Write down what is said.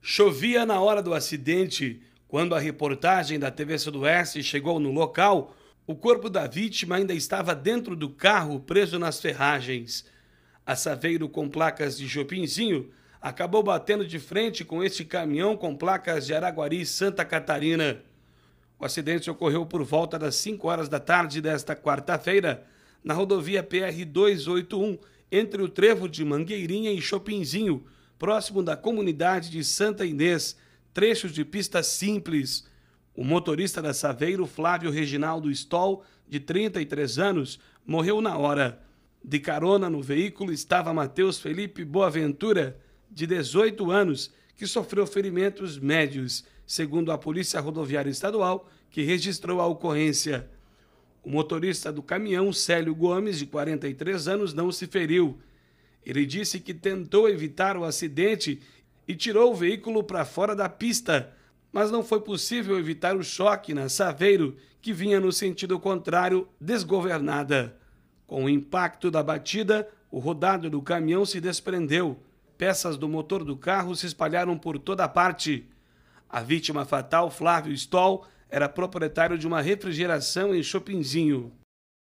Chovia na hora do acidente. Quando a reportagem da TV Sudoeste chegou no local, o corpo da vítima ainda estava dentro do carro, preso nas ferragens. A Saveiro com placas de Jopinzinho acabou batendo de frente com este caminhão com placas de Araguari, Santa Catarina. O acidente ocorreu por volta das 5 horas da tarde desta quarta-feira, na rodovia PR 281, entre o trevo de Mangueirinha e Chopinzinho, próximo da comunidade de Santa Inês, trechos de pista simples. O motorista da Saveiro, Flávio Reginaldo Stoll, de 33 anos, morreu na hora. De carona no veículo estava Matheus Felipe Boaventura, de 18 anos, que sofreu ferimentos médios, segundo a Polícia Rodoviária Estadual, que registrou a ocorrência. O motorista do caminhão, Célio Gomes, de 43 anos, não se feriu. Ele disse que tentou evitar o acidente e tirou o veículo para fora da pista, mas não foi possível evitar o choque na Saveiro, que vinha no sentido contrário, desgovernada. Com o impacto da batida, o rodado do caminhão se desprendeu. Peças do motor do carro se espalharam por toda parte. A vítima fatal, Flávio Stoll, era proprietário de uma refrigeração em Chopinzinho.